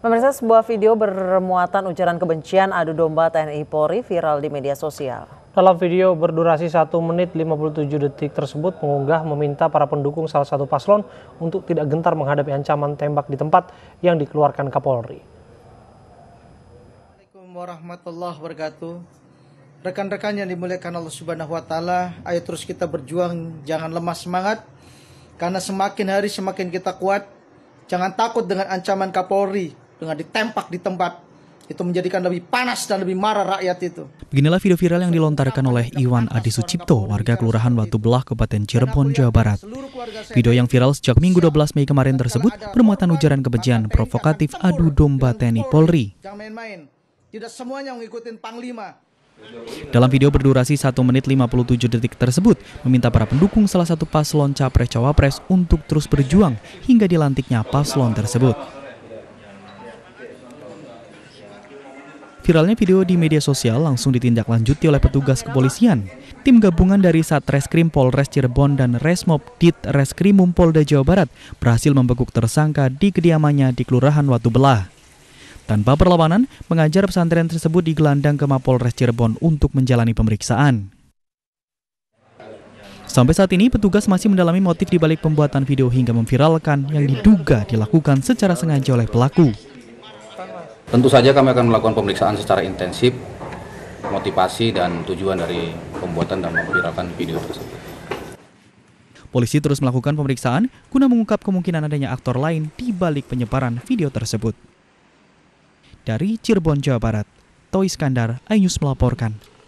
Pemirsa sebuah video bermuatan ujaran kebencian adu domba TNI Polri viral di media sosial. Dalam video berdurasi 1 menit 57 detik tersebut pengunggah meminta para pendukung salah satu paslon untuk tidak gentar menghadapi ancaman tembak di tempat yang dikeluarkan Kapolri. Assalamualaikum warahmatullahi wabarakatuh. Rekan-rekan yang dimuliakan Allah Subhanahu wa taala, ayo terus kita berjuang, jangan lemah semangat. Karena semakin hari semakin kita kuat. Jangan takut dengan ancaman Kapolri, dengan ditempak di tempat itu menjadikan lebih panas dan lebih marah rakyat itu. Beginilah video viral yang dilontarkan oleh Iwan Adi Sucipto, warga Kelurahan Batu Belah, Kabupaten Cirebon, Jawa Barat. Video yang viral sejak Minggu 12 Mei kemarin tersebut bermuatan ujaran kebencian provokatif adu domba TNI Polri. Tidak semuanya mengikuti Panglima. Dalam video berdurasi 1 menit 57 detik tersebut, meminta para pendukung salah satu paslon Capres-Cawapres untuk terus berjuang hingga dilantiknya paslon tersebut. Viralnya video di media sosial langsung ditindaklanjuti oleh petugas kepolisian. Tim gabungan dari Satreskrim Polres Cirebon dan Resmob Dit Reskrimum Polda Jawa Barat berhasil membekuk tersangka di kediamannya di Kelurahan Watu Belah. Tanpa perlawanan, pengajar pesantren tersebut digelandang ke Mapolres Cirebon untuk menjalani pemeriksaan. Sampai saat ini, petugas masih mendalami motif dibalik pembuatan video hingga memviralkan yang diduga dilakukan secara sengaja oleh pelaku. Tentu saja kami akan melakukan pemeriksaan secara intensif, motivasi dan tujuan dari pembuatan dan memviralkan video tersebut. Polisi terus melakukan pemeriksaan guna mengungkap kemungkinan adanya aktor lain di balik penyebaran video tersebut. Dari Cirebon, Jawa Barat, Toy Skandar, Ainus melaporkan.